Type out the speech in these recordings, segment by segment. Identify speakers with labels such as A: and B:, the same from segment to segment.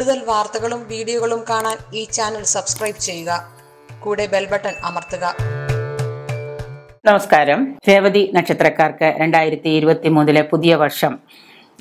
A: കൂടുതൽ വാർത്തകളും വീഡിയോകളും കാണാൻ ഈ ചാനൽ സബ്സ്ക്രൈബ് ചെയ്യുക കൂടെ ബെൽ ബട്ടൺ അമർത്തുക നമസ്കാരം രേവതി നക്ഷത്രക്കാർക്ക് രണ്ടായിരത്തി ഇരുപത്തി മൂന്നിലെ പുതിയ വർഷം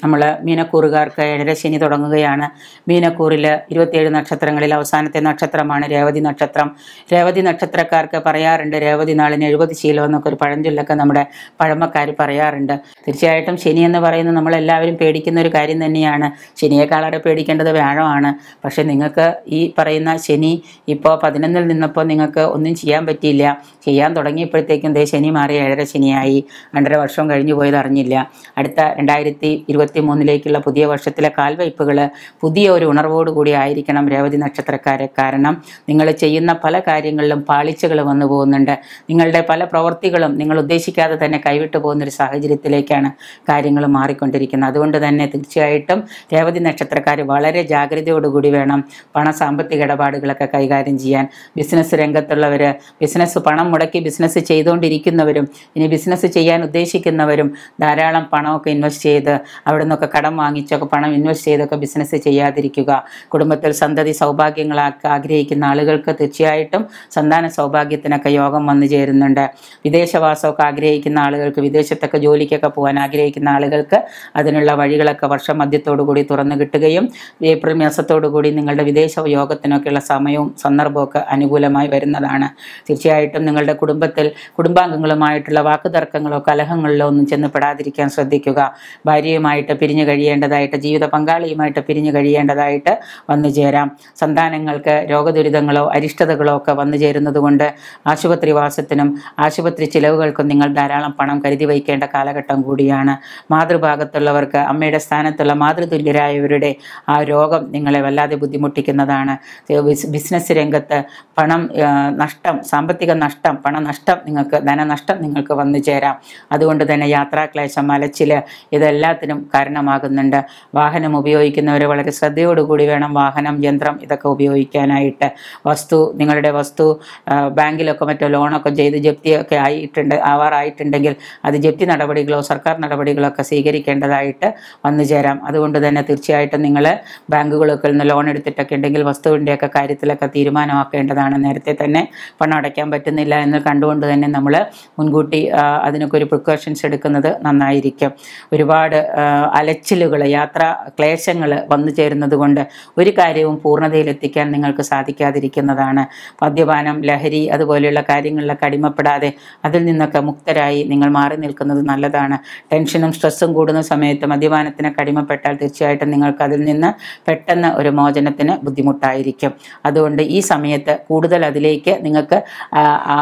A: നമ്മൾ മീനക്കൂറുകാർക്ക് ശനി തുടങ്ങുകയാണ് മീനക്കൂറിൽ ഇരുപത്തിയേഴ് നക്ഷത്രങ്ങളിൽ അവസാനത്തെ നക്ഷത്രമാണ് രേവതി നക്ഷത്രം രേവതി നക്ഷത്രക്കാർക്ക് പറയാറുണ്ട് രേവതി നാളിന് എഴുപത് ശീലം എന്നൊക്കെ ഒരു പഴഞ്ചൊല്ലൊക്കെ നമ്മുടെ പഴമക്കാർ പറയാറുണ്ട് തീർച്ചയായിട്ടും ശനി എന്ന് പറയുന്നത് നമ്മളെല്ലാവരും പേടിക്കുന്ന ഒരു കാര്യം തന്നെയാണ് ശനിയേക്കാളേറെ പേടിക്കേണ്ടത് വ്യാഴമാണ് പക്ഷേ നിങ്ങൾക്ക് ഈ പറയുന്ന ശനി ഇപ്പോൾ പതിനൊന്നിൽ നിന്നപ്പോൾ നിങ്ങൾക്ക് ഒന്നും ചെയ്യാൻ പറ്റിയില്ല ചെയ്യാൻ തുടങ്ങിയപ്പോഴത്തേക്കും ദേ ശനി മാറി ഏഴര ശനിയായി രണ്ടര വർഷം കഴിഞ്ഞു പോയത് അറിഞ്ഞില്ല അടുത്ത രണ്ടായിരത്തി ഇരുപത്തി മൂന്നിലേക്കുള്ള പുതിയ വർഷത്തിലെ കാൽവയ്പ്പുകൾ പുതിയ ഒരു ഉണർവോടുകൂടി ആയിരിക്കണം രേവതി നക്ഷത്രക്കാരെ കാരണം നിങ്ങൾ ചെയ്യുന്ന പല കാര്യങ്ങളിലും പാളിച്ചകൾ വന്നു പോകുന്നുണ്ട് നിങ്ങളുടെ പല പ്രവൃത്തികളും നിങ്ങൾ ഉദ്ദേശിക്കാതെ തന്നെ കൈവിട്ടു പോകുന്നൊരു സാഹചര്യത്തിലേക്കാണ് കാര്യങ്ങൾ മാറിക്കൊണ്ടിരിക്കുന്നത് അതുകൊണ്ട് തന്നെ തീർച്ചയായിട്ടും രേവതി നക്ഷത്രക്കാർ വളരെ ജാഗ്രതയോടുകൂടി വേണം പണ സാമ്പത്തിക ഇടപാടുകളൊക്കെ കൈകാര്യം ചെയ്യാൻ ബിസിനസ് രംഗത്തുള്ളവർ ബിസിനസ് പണം മുടക്കി ബിസിനസ് ചെയ്തുകൊണ്ടിരിക്കുന്നവരും ഇനി ബിസിനസ് ചെയ്യാൻ ഉദ്ദേശിക്കുന്നവരും ധാരാളം പണമൊക്കെ ഇൻവെസ്റ്റ് ചെയ്ത് അവിടെ അവിടെ നിന്നൊക്കെ കടം വാങ്ങിച്ചൊക്കെ പണം ഇൻവെസ്റ്റ് ചെയ്തൊക്കെ ബിസിനസ് ചെയ്യാതിരിക്കുക കുടുംബത്തിൽ സന്തതി സൗഭാഗ്യങ്ങൾ ആഗ്രഹിക്കുന്ന ആളുകൾക്ക് തീർച്ചയായിട്ടും സന്താന സൗഭാഗ്യത്തിനൊക്കെ യോഗം വന്നു ചേരുന്നുണ്ട് വിദേശവാസമൊക്കെ ആഗ്രഹിക്കുന്ന ആളുകൾക്ക് വിദേശത്തൊക്കെ ജോലിക്കൊക്കെ പോകാൻ ആഗ്രഹിക്കുന്ന ആളുകൾക്ക് അതിനുള്ള വഴികളൊക്കെ വർഷം മധ്യത്തോടു കൂടി തുറന്നു കിട്ടുകയും ഏപ്രിൽ മാസത്തോടു കൂടി നിങ്ങളുടെ വിദേശ യോഗത്തിനൊക്കെയുള്ള സമയവും സന്ദർഭമൊക്കെ അനുകൂലമായി വരുന്നതാണ് തീർച്ചയായിട്ടും നിങ്ങളുടെ കുടുംബത്തിൽ കുടുംബാംഗങ്ങളുമായിട്ടുള്ള വാക്കുതർക്കങ്ങളോ കലഹങ്ങളിലോ ഒന്നും ചെന്ന് പെടാതിരിക്കാൻ ശ്രദ്ധിക്കുക ഭാര്യയുമായിട്ട് ഭാര്യയുമായിട്ട് പിരിഞ്ഞു കഴിയേണ്ടതായിട്ട് ജീവിത പങ്കാളിയുമായിട്ട് പിരിഞ്ഞു കഴിയേണ്ടതായിട്ട് വന്നു ചേരാം സന്താനങ്ങൾക്ക് രോഗദുരിതങ്ങളോ അരിഷ്ടതകളോ ഒക്കെ വന്നു ചേരുന്നതുകൊണ്ട് വാസത്തിനും ആശുപത്രി ചിലവുകൾക്കും നിങ്ങൾ ധാരാളം പണം കരുതി വയ്ക്കേണ്ട കാലഘട്ടം കൂടിയാണ് മാതൃഭാഗത്തുള്ളവർക്ക് അമ്മയുടെ സ്ഥാനത്തുള്ള മാതൃതുല്യരായവരുടെ ആ രോഗം നിങ്ങളെ വല്ലാതെ ബുദ്ധിമുട്ടിക്കുന്നതാണ് ബിസിനസ് രംഗത്ത് പണം നഷ്ടം സാമ്പത്തിക നഷ്ടം പണനഷ്ടം നിങ്ങൾക്ക് ധനനഷ്ടം നിങ്ങൾക്ക് വന്നു ചേരാം അതുകൊണ്ട് തന്നെ യാത്രാക്ലേശം മലച്ചില് ഇതെല്ലാത്തിനും കാരണമാകുന്നുണ്ട് വാഹനം ഉപയോഗിക്കുന്നവർ വളരെ ശ്രദ്ധയോടുകൂടി വേണം വാഹനം യന്ത്രം ഇതൊക്കെ ഉപയോഗിക്കാനായിട്ട് വസ്തു നിങ്ങളുടെ വസ്തു ബാങ്കിലൊക്കെ മറ്റോ ലോണൊക്കെ ചെയ്ത് ജപ്തിയൊക്കെ ആയിട്ടുണ്ട് ആവാറായിട്ടുണ്ടെങ്കിൽ അത് ജപ്തി നടപടികളോ സർക്കാർ നടപടികളൊക്കെ സ്വീകരിക്കേണ്ടതായിട്ട് വന്നു ചേരാം അതുകൊണ്ട് തന്നെ തീർച്ചയായിട്ടും നിങ്ങൾ ബാങ്കുകളൊക്കെ നിന്ന് ലോൺ എടുത്തിട്ടൊക്കെ ഉണ്ടെങ്കിൽ വസ്തുവിൻ്റെയൊക്കെ കാര്യത്തിലൊക്കെ തീരുമാനമാക്കേണ്ടതാണ് നേരത്തെ തന്നെ പണം അടയ്ക്കാൻ പറ്റുന്നില്ല എന്ന് കണ്ടുകൊണ്ട് തന്നെ നമ്മൾ മുൻകൂട്ടി അതിനൊക്കെ ഒരു പ്രിക്കോഷൻസ് എടുക്കുന്നത് നന്നായിരിക്കും ഒരുപാട് അലച്ചിലുകൾ യാത്ര ക്ലേശങ്ങൾ വന്നു ചേരുന്നത് കൊണ്ട് ഒരു കാര്യവും പൂർണ്ണതയിലെത്തിക്കാൻ നിങ്ങൾക്ക് സാധിക്കാതിരിക്കുന്നതാണ് മദ്യപാനം ലഹരി അതുപോലെയുള്ള കാര്യങ്ങളിലൊക്കെ അടിമപ്പെടാതെ അതിൽ നിന്നൊക്കെ മുക്തരായി നിങ്ങൾ മാറി നിൽക്കുന്നത് നല്ലതാണ് ടെൻഷനും സ്ട്രെസ്സും കൂടുന്ന സമയത്ത് മദ്യപാനത്തിനൊക്കെ അടിമപ്പെട്ടാൽ തീർച്ചയായിട്ടും നിങ്ങൾക്ക് അതിൽ നിന്ന് പെട്ടെന്ന് ഒരു മോചനത്തിന് ബുദ്ധിമുട്ടായിരിക്കും അതുകൊണ്ട് ഈ സമയത്ത് കൂടുതൽ അതിലേക്ക് നിങ്ങൾക്ക്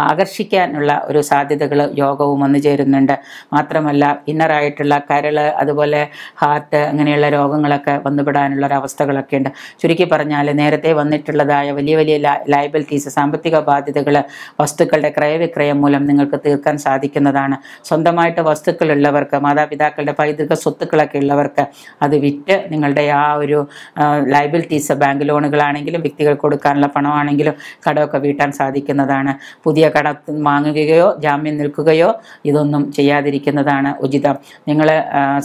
A: ആകർഷിക്കാനുള്ള ഒരു സാധ്യതകൾ യോഗവും വന്നു ചേരുന്നുണ്ട് മാത്രമല്ല ഇന്നറായിട്ടുള്ള കരള് അതുപോലെ ഹാർട്ട് അങ്ങനെയുള്ള രോഗങ്ങളൊക്കെ വന്നുപെടാനുള്ള ഒരവസ്ഥകളൊക്കെ ഉണ്ട് ചുരുക്കി പറഞ്ഞാൽ നേരത്തെ വന്നിട്ടുള്ളതായ വലിയ വലിയ ലയബിലിറ്റീസ് സാമ്പത്തിക ബാധ്യതകൾ വസ്തുക്കളുടെ ക്രയവിക്രയം മൂലം നിങ്ങൾക്ക് തീർക്കാൻ സാധിക്കുന്നതാണ് സ്വന്തമായിട്ട് വസ്തുക്കളുള്ളവർക്ക് മാതാപിതാക്കളുടെ പൈതൃക സ്വത്തുക്കളൊക്കെ ഉള്ളവർക്ക് അത് വിറ്റ് നിങ്ങളുടെ ആ ഒരു ലയബിലിറ്റീസ് ബാങ്ക് ലോണുകളാണെങ്കിലും വ്യക്തികൾ കൊടുക്കാനുള്ള പണമാണെങ്കിലും കടമൊക്കെ വീട്ടാൻ സാധിക്കുന്നതാണ് പുതിയ കട വാങ്ങുകയോ ജാമ്യം നിൽക്കുകയോ ഇതൊന്നും ചെയ്യാതിരിക്കുന്നതാണ് ഉചിതം നിങ്ങൾ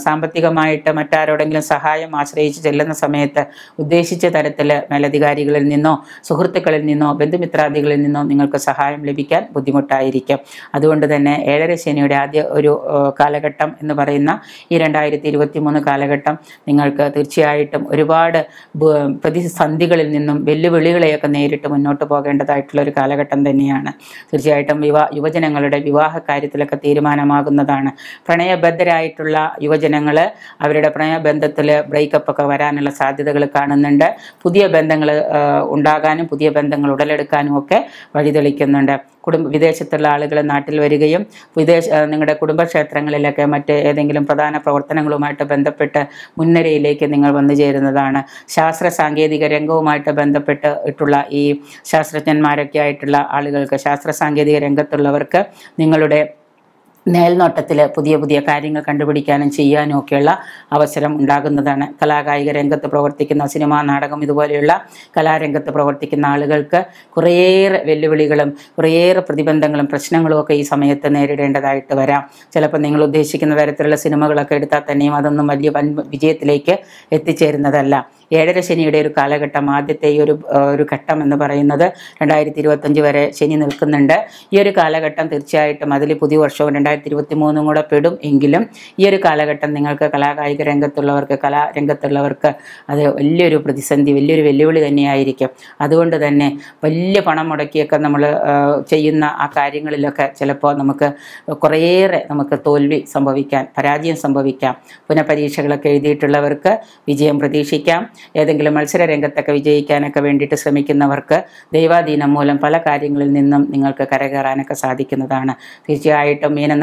A: സാമ്പത്തിക ആത്മാർത്ഥമായിട്ട് മറ്റാരോടെങ്കിലും സഹായം ആശ്രയിച്ച് ചെല്ലുന്ന സമയത്ത് ഉദ്ദേശിച്ച തരത്തിൽ മേലധികാരികളിൽ നിന്നോ സുഹൃത്തുക്കളിൽ നിന്നോ ബന്ധുമിത്രാദികളിൽ നിന്നോ നിങ്ങൾക്ക് സഹായം ലഭിക്കാൻ ബുദ്ധിമുട്ടായിരിക്കും അതുകൊണ്ട് തന്നെ ഏഴര ശനിയുടെ ആദ്യ ഒരു കാലഘട്ടം എന്ന് പറയുന്ന ഈ രണ്ടായിരത്തി ഇരുപത്തി മൂന്ന് കാലഘട്ടം നിങ്ങൾക്ക് തീർച്ചയായിട്ടും ഒരുപാട് പ്രതിസന്ധികളിൽ നിന്നും വെല്ലുവിളികളെയൊക്കെ നേരിട്ട് മുന്നോട്ട് പോകേണ്ടതായിട്ടുള്ള ഒരു കാലഘട്ടം തന്നെയാണ് തീർച്ചയായിട്ടും വിവാ യുവജനങ്ങളുടെ വിവാഹ കാര്യത്തിലൊക്കെ തീരുമാനമാകുന്നതാണ് പ്രണയബദ്ധരായിട്ടുള്ള യുവജനങ്ങൾ അവരുടെ പ്രണയബന്ധത്തിൽ ബ്രേക്കപ്പ് ഒക്കെ വരാനുള്ള സാധ്യതകൾ കാണുന്നുണ്ട് പുതിയ ബന്ധങ്ങൾ ഉണ്ടാകാനും പുതിയ ബന്ധങ്ങൾ ഉടലെടുക്കാനും ഒക്കെ വഴിതെളിക്കുന്നുണ്ട് കുടുംബ വിദേശത്തുള്ള ആളുകൾ നാട്ടിൽ വരികയും വിദേശ നിങ്ങളുടെ കുടുംബക്ഷേത്രങ്ങളിലൊക്കെ മറ്റ് ഏതെങ്കിലും പ്രധാന പ്രവർത്തനങ്ങളുമായിട്ട് ബന്ധപ്പെട്ട് മുൻനിരയിലേക്ക് നിങ്ങൾ വന്നു ചേരുന്നതാണ് ശാസ്ത്ര സാങ്കേതിക രംഗവുമായിട്ട് ബന്ധപ്പെട്ടിട്ടുള്ള ഈ ശാസ്ത്രജ്ഞന്മാരൊക്കെ ആയിട്ടുള്ള ആളുകൾക്ക് ശാസ്ത്ര സാങ്കേതിക രംഗത്തുള്ളവർക്ക് നിങ്ങളുടെ മേൽനോട്ടത്തിൽ പുതിയ പുതിയ കാര്യങ്ങൾ കണ്ടുപിടിക്കാനും ചെയ്യാനും ഒക്കെയുള്ള അവസരം ഉണ്ടാകുന്നതാണ് കലാകായിക രംഗത്ത് പ്രവർത്തിക്കുന്ന സിനിമാ നാടകം ഇതുപോലെയുള്ള കലാരംഗത്ത് പ്രവർത്തിക്കുന്ന ആളുകൾക്ക് കുറേയേറെ വെല്ലുവിളികളും കുറേയേറെ പ്രതിബന്ധങ്ങളും പ്രശ്നങ്ങളും ഒക്കെ ഈ സമയത്ത് നേരിടേണ്ടതായിട്ട് വരാം ചിലപ്പോൾ നിങ്ങൾ ഉദ്ദേശിക്കുന്ന തരത്തിലുള്ള സിനിമകളൊക്കെ എടുത്താൽ തന്നെയും അതൊന്നും വലിയ വൻ വിജയത്തിലേക്ക് എത്തിച്ചേരുന്നതല്ല ഏഴര ശനിയുടെ ഒരു കാലഘട്ടം ആദ്യത്തെ ഈ ഒരു ഒരു ഘട്ടം എന്ന് പറയുന്നത് രണ്ടായിരത്തി ഇരുപത്തഞ്ച് വരെ ശനി നിൽക്കുന്നുണ്ട് ഈ ഒരു കാലഘട്ടം തീർച്ചയായിട്ടും അതിൽ പുതിയ വർഷവും രണ്ടായിരത്തി ഇരുപത്തി മൂന്നും കൂടെ പെടും എങ്കിലും ഈ ഒരു കാലഘട്ടം നിങ്ങൾക്ക് കലാകായിക രംഗത്തുള്ളവർക്ക് കലാരംഗത്തുള്ളവർക്ക് അത് വലിയൊരു പ്രതിസന്ധി വലിയൊരു വെല്ലുവിളി തന്നെയായിരിക്കും അതുകൊണ്ട് തന്നെ വലിയ പണം മുടക്കിയൊക്കെ നമ്മൾ ചെയ്യുന്ന ആ കാര്യങ്ങളിലൊക്കെ ചിലപ്പോൾ നമുക്ക് കുറേയേറെ നമുക്ക് തോൽവി സംഭവിക്കാൻ പരാജയം സംഭവിക്കാം പുനഃപരീക്ഷകളൊക്കെ എഴുതിയിട്ടുള്ളവർക്ക് വിജയം പ്രതീക്ഷിക്കാം ഏതെങ്കിലും മത്സര രംഗത്തൊക്കെ വിജയിക്കാനൊക്കെ വേണ്ടിയിട്ട് ശ്രമിക്കുന്നവർക്ക് ദൈവാധീനം മൂലം പല കാര്യങ്ങളിൽ നിന്നും നിങ്ങൾക്ക് കരകയറാനൊക്കെ സാധിക്കുന്നതാണ് തീർച്ചയായിട്ടും മീനം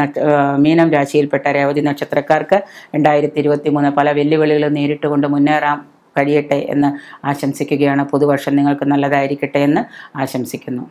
A: മീനം രാശിയിൽപ്പെട്ട രേവതി നക്ഷത്രക്കാർക്ക് രണ്ടായിരത്തി ഇരുപത്തി മൂന്ന് പല വെല്ലുവിളികളും നേരിട്ടുകൊണ്ട് മുന്നേറാം കഴിയട്ടെ എന്ന് ആശംസിക്കുകയാണ് പുതുവർഷം നിങ്ങൾക്ക് നല്ലതായിരിക്കട്ടെ എന്ന് ആശംസിക്കുന്നു